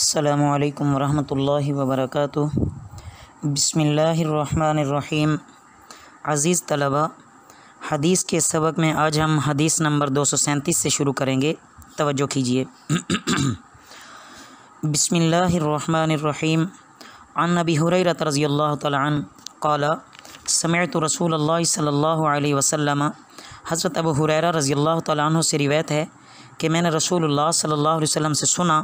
असलकम वरहि वबरक बसमीम अज़ीज़ तलबा हदीस के सबक में आज हम हदीस नंबर दो सौ सैंतीस से शुरू करेंगे तवज्जो कीजिए बसमीम अन नबी हुरैरत रज़ी अल्लाह तन कला समैत रसूल अल्लाह सल्ला वसम हज़रत अबू हुरैरा रज़ी अल्लाह तन से रिवायत है कि मैंने रसूलुल्लाह सल्लल्लाहु अलैहि वसल्लम से सुना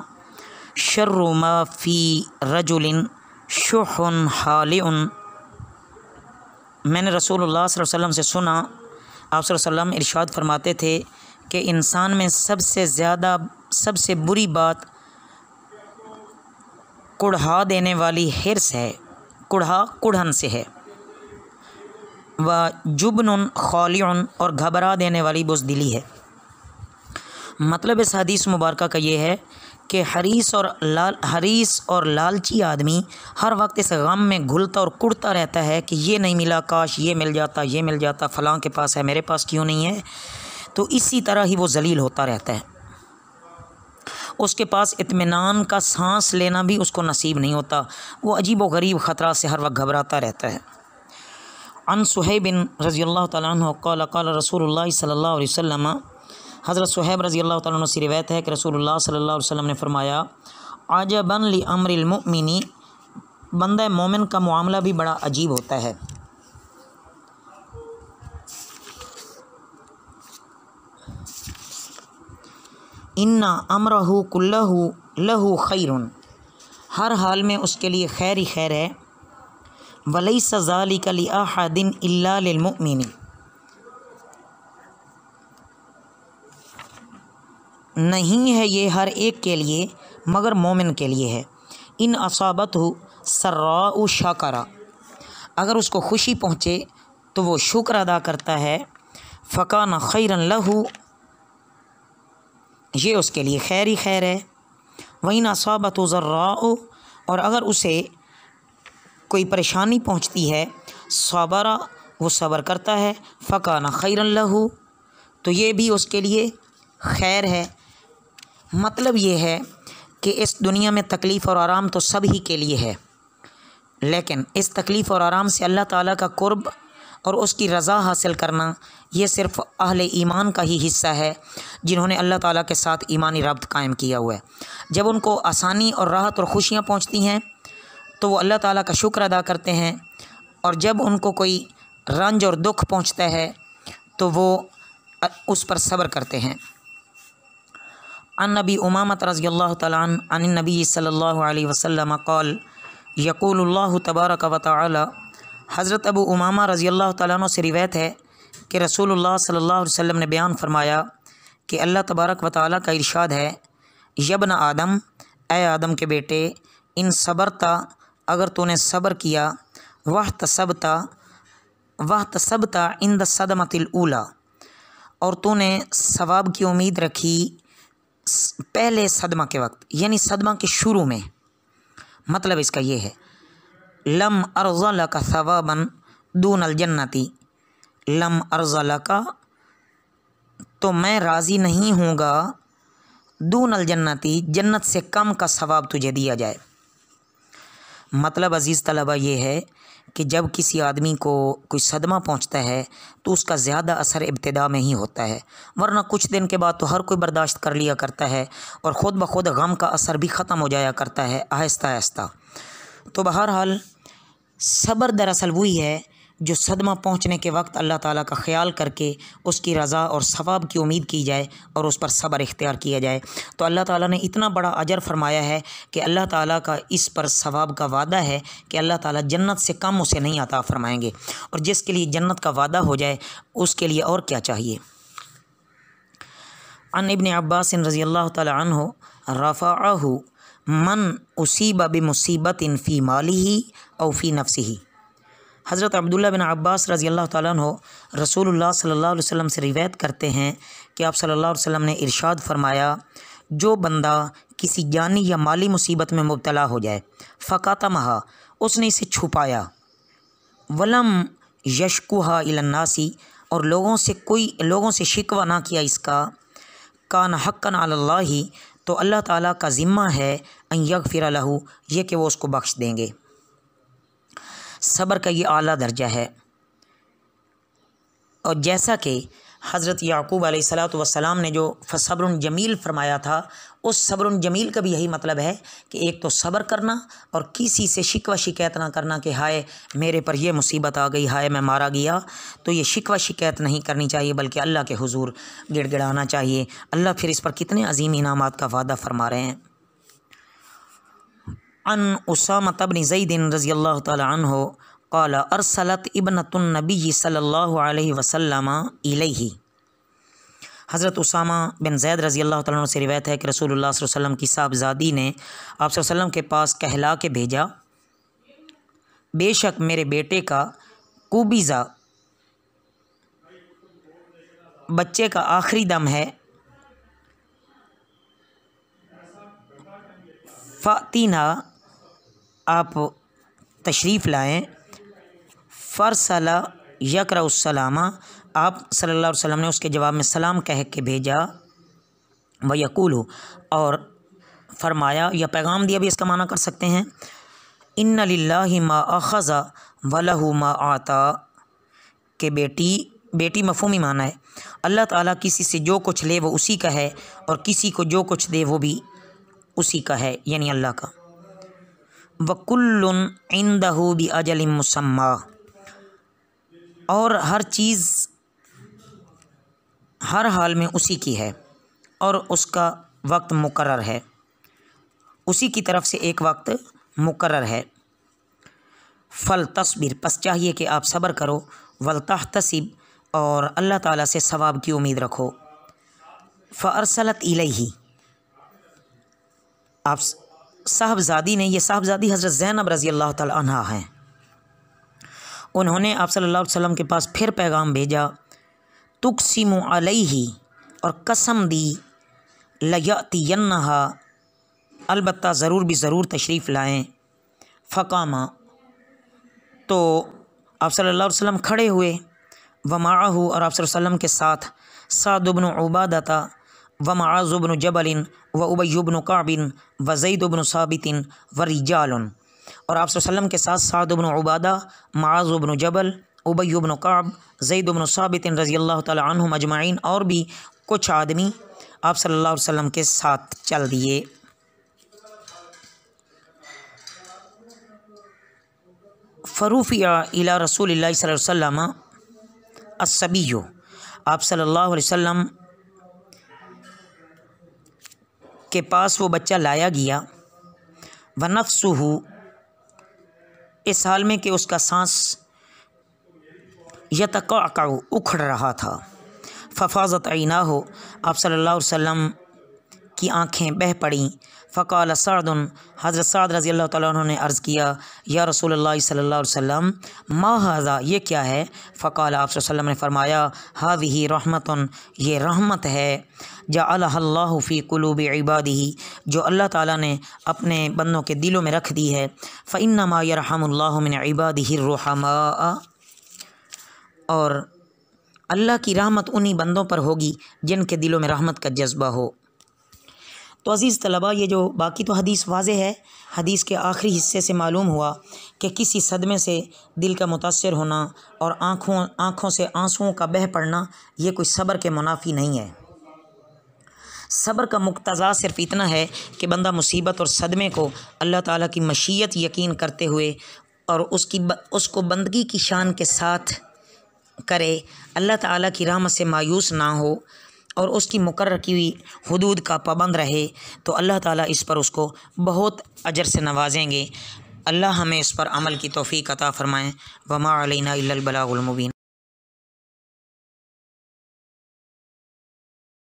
शर्रुमा फ़ी रजुलिन शुहन हाल मैंने रसूलुल्लाह वसम से सुना आप वसल्लम इरशाद फरमाते थे कि इंसान में सबसे ज़्यादा सबसे बुरी बात कुढ़ा देने वाली हिरस है कुढ़ा कुढ़न से है व जुबन खौल और घबरा देने वाली बुजदिली है मतलब इस हदीस मुबारक का ये है कि हरीस और लाल हरीस और लालची आदमी हर वक्त इस गम में घुलता और कुड़ता रहता है कि ये नहीं मिला काश ये मिल जाता ये मिल जाता फ़लाँ के पास है मेरे पास क्यों नहीं है तो इसी तरह ही वो जलील होता रहता है उसके पास इतमान का सांस लेना भी उसको नसीब नहीं होता वो अजीब व गरीब ख़तरा से हर वक्त घबराता रहता है अन सुहेबिन रज़ी अल्लाह रसूल सल्ला वसलमा हज़रत सुहैब रज़ी अल्लाह तुम से रिवायत है कि रसूल सल्ला वसम ने फ़रमाया आजबन ली अमरमिनी बंद मोमिन का मामला भी बड़ा अजीब होता है इन्ना अमरहू कुल्लहू लहू खैरुन हर हाल में उसके लिए खैर ही खैर है वलई सज़ाली का लिया दिन नहीं है ये हर एक के लिए मगर मोमिन के लिए है इन असाबत हो सर्रा शाकरा अगर उसको खुशी पहुँचे तो वो शुक्र अदा करता है फ़कान खैरन लहू ये उसके लिए खैर ही खैर है वहीं नसाबत ज़र्रा और अगर उसे कोई परेशानी पहुंचती है सबरा वो सब्र करता है फ़कान खैरन लहू तो ये भी उसके लिए खैर है मतलब ये है कि इस दुनिया में तकलीफ़ और आराम तो सभी के लिए है लेकिन इस तकलीफ़ और आराम से अल्लाह ताला का कुर्ब और उसकी रज़ा हासिल करना ये सिर्फ़ अहल ईमान का ही हिस्सा है जिन्होंने अल्लाह ताला के साथ ईमानी रब्त कायम किया हुआ है जब उनको आसानी और राहत और ख़ुशियाँ पहुँचती हैं तो वो अल्लाह ताला का शुक्र अदा करते हैं और जब उनको कोई रंज और दुख पहुँचता है तो वो उस पर सब्र करते हैं अन नबी उमामत रजी अल्लाह तन नबी वसम कौल यकूल तबारक व ताली हज़रत अबू उमामा रज़ी अल्लाह तु से रिवायत है कि रसूल सल्ला अलैहि ने बयान फरमाया कि अल्लाह तबारक व ताली का इर्शाद है यब न आदम ए आदम के बेटे इन सब्रता अगर तूने सब्र किया वह तसबता वह तसबता इन द और तूने सवाब की उम्मीद रखी पहले सदमा के वक्त यानी सदमा के शुरू में मतलब इसका ये है लम अर्ज़ल का सवाबन दून अलजन्नती लम अर्ज़ल का तो मैं राज़ी नहीं हूँगा दून अलजन्नती जन्नत से कम का सवाब तुझे दिया जाए मतलब अज़ीज़ तलबा ये है कि जब किसी आदमी को कोई सदमा पहुंचता है तो उसका ज़्यादा असर इब्तदा में ही होता है वरना कुछ दिन के बाद तो हर कोई बर्दाश्त कर लिया करता है और ख़ुद ब खुद गम का असर भी ख़त्म हो जाया करता है आहिस्ता आहिस्ता तो बहरहाल सब्र दरअसल वही है जो सदमा पहुँचने के वक्त अल्लाह ताला का ख्याल करके उसकी रज़ा और सवाब की उम्मीद की जाए और उस पर सब्र इख्तियार किया जाए तो अल्लाह ताला ने इतना बड़ा अजर फरमाया है कि अल्लाह ताला का इस पर सवाब का वादा है कि अल्लाह ताला जन्नत से कम उसे नहीं आता फरमाएंगे और जिसके लिए जन्नत का वादा हो जाए उसके लिए और क्या चाहिए अन इबन अब्बास रज़ी अल्लाह तु रफ़ा मन उसीबा बे मुसीबत इन फ़ी माली ही और फ़ी नफसी ही हज़रत अब्दुल्ला बिन अब्बास रज़ी अल्लाह तु रसूलुल्लाह सल्लल्लाहु अलैहि वसल्लम से रिवायत करते हैं कि आप सल्लल्लाहु अलैहि वसल्लम ने इरशाद फरमाया जो बंदा किसी जानी या माली मुसीबत में मुबतला हो जाए फ़काता महा उसने इसे छुपाया वलम यशकुहा इलन्नासी और लोगों से कोई लोगों से शिकवा ना किया इसका कान हक्कन अल्लाह ही तो अल्लाह ताला का ज़िम्मा है अन यग फिर लहू ये कि वो उसको बख्श देंगे सब्र का ये आला दर्जा है और जैसा कि हज़रत याकूब सलाम ने जो सब्र जमील फ़रमाया था उस सब्र जमील का भी यही मतलब है कि एक तो सब्र करना और किसी से शिकवा शिकायत ना करना कि हाय मेरे पर यह मुसीबत आ गई हाय मैं मारा गया तो ये शिकवा शिकायत नहीं करनी चाहिए बल्कि अल्लाह के हुजूर गिड़गिड़ाना चाहिए अल्लाह फिर इस पर कितने अजीम इनामत का वादा फ़रमा रहे हैं अन उसामा तबन ज़ईदिन रज़ी अल्लाह तन हो कला अरसलत इबनतनबी सल्ला वसलम इलही हज़रत उसामा बिन जैद रज़ी अल्लाह तुम से रिवायत है कि रसूल वसम की साहबजादी ने आप वसम के पास कहला के भेजा बेशक मेरे बेटे का कुबीज़ा बच्चे का आखिरी दम है फ़ातिना आप तशरीफ़ लाएँ फ़रसला यकरासलामा आप सल्ला वसम ने उसके जवाब में सलाम कह के भेजा व यकूल और फरमाया या पैगाम दिया भी इसका माना कर सकते हैं इन लाला मा अख़ज़ा वलहू मा आता के बेटी बेटी मफहमी माना है अल्लाह ताला किसी से जो कुछ ले वो उसी का है और किसी को जो कुछ दे वो भी उसी का है यानी अल्लाह का वकुल्लन इंदहू भी अजल मुसम्मा और हर चीज़ हर हाल में उसी की है और उसका वक्त मुकर है उसी की तरफ से एक वक्त मुकर है फ़ल तस्बिर पस चाहिए कि आप सब्र करो वलता तसिब और अल्लाह ताला से सवाब की उम्मीद रखो फ़रसलत इलही आप साहबजादी ने यह साहबजादी हज़रत ज़ैनब रज़ी अल्लाह तहा हैं उन्होंने आप सल्ला वसम के पास फिर पैगाम भेजा तुकसिम अलैहि और कसम दी लयातीन्ना अलबत् ज़रूर भी ज़रूर तशरीफ़ लाएँ फ़कामा तो आप सल्ला वसम खड़े हुए वमाहू और आप के साथ सादबन उबादता व माजुबन जबलिन व उबैबन काबिन व जईदबन साबितिन व रिजालन और आप सल्लम के साथ सादबन उबादा माजुबन जबल उबैबन काब जईदबन साबितिन रज़ी अल्लाह तुम अजमाइन और भी कुछ आदमी आप सल्ला वसम के साथ चल दिए फ़रूफ़िया इला रसूल सल्लम असबी आप सल्लल्लाहु अलैहि वसल्लम के पास वो बच्चा लाया गया वनफसू इस हाल में कि उसका सांस यतका उखड़ रहा था फफाजत आई ना हो आप सल्लल्लाहु अलैहि वसल्लम की आंखें बह पड़ी फ़काल सादन हज़रत सद रज़ी अल्लाह तु अर्ज़ किया या रसूल अल्लाह सल्ला वसम ये क्या है फ़काल आप ने फ़रमाया हावी ही रहमत ये रहमत है जा अल्लाफ़ी इबाद ही जो अल्लाह ताली ने अपने बंदों के दिलों में रख दी है फ़िन इबाद ही रहमा और अल्लाह की रहमत उन्हीं बंदों पर होगी जिनके दिलों में रहमत का जज्बा हो तो अज़ीज़ तलबा ये जो बाकी तो हदीस वाज है हदीस के आखिरी हिस्से से मालूम हुआ कि किसी सदमे से दिल का मुतासर होना और आँखों आँखों से आंसुओं का बह पड़ना ये कोई सब्र के मुनाफी नहीं है सब्र का मकतजा सिर्फ इतना है कि बंदा मुसीबत और सदमे को अल्लाह ताली की मशीत यकीन करते हुए और उसकी ब, उसको बंदगी की शान के साथ करे अल्लाह ताली की रहमत से मायूस ना हो और उसकी मुकर की हुई हदूद का पाबंद रहे तो अल्लाह ताला इस पर उसको बहुत अजर से नवाजेंगे अल्लाह हमें इस पर अमल की तोफ़ी अता फ़रमाएँ वमा अलैना बलामुबीन